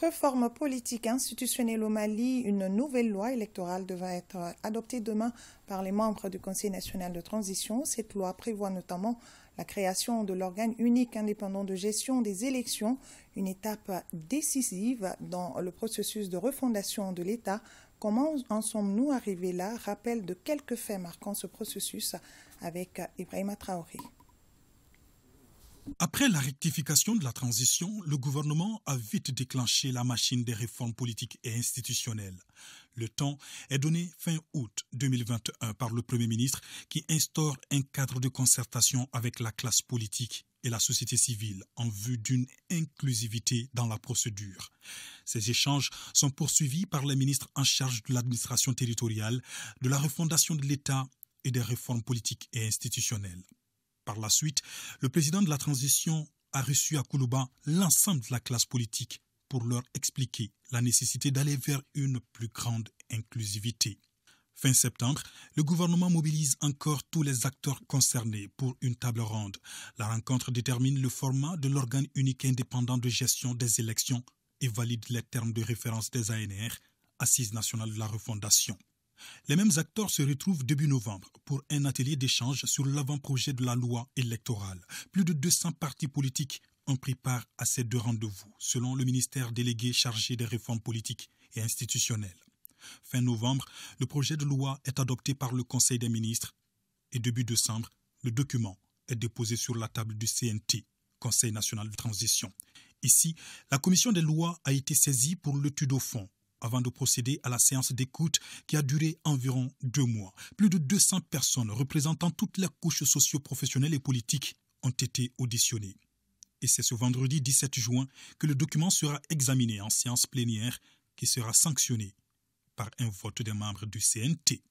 Réforme politique institutionnelle au Mali, une nouvelle loi électorale devra être adoptée demain par les membres du Conseil national de transition. Cette loi prévoit notamment la création de l'organe unique indépendant de gestion des élections, une étape décisive dans le processus de refondation de l'État. Comment en sommes-nous arrivés là Rappel de quelques faits marquant ce processus avec Ibrahima Traoré. Après la rectification de la transition, le gouvernement a vite déclenché la machine des réformes politiques et institutionnelles. Le temps est donné fin août 2021 par le Premier ministre qui instaure un cadre de concertation avec la classe politique et la société civile en vue d'une inclusivité dans la procédure. Ces échanges sont poursuivis par les ministres en charge de l'administration territoriale, de la refondation de l'État et des réformes politiques et institutionnelles par la suite, le président de la transition a reçu à Koulouba l'ensemble de la classe politique pour leur expliquer la nécessité d'aller vers une plus grande inclusivité. Fin septembre, le gouvernement mobilise encore tous les acteurs concernés pour une table ronde. La rencontre détermine le format de l'organe unique indépendant de gestion des élections et valide les termes de référence des ANR, Assises nationales de la refondation. Les mêmes acteurs se retrouvent début novembre pour un atelier d'échange sur l'avant-projet de la loi électorale. Plus de 200 partis politiques ont pris part à ces deux rendez-vous, selon le ministère délégué chargé des réformes politiques et institutionnelles. Fin novembre, le projet de loi est adopté par le Conseil des ministres et début décembre, le document est déposé sur la table du CNT, Conseil national de transition. Ici, la commission des lois a été saisie pour l'étude au fond avant de procéder à la séance d'écoute qui a duré environ deux mois. Plus de 200 personnes représentant toutes les couches socio et politiques ont été auditionnées. Et c'est ce vendredi 17 juin que le document sera examiné en séance plénière qui sera sanctionné par un vote des membres du CNT.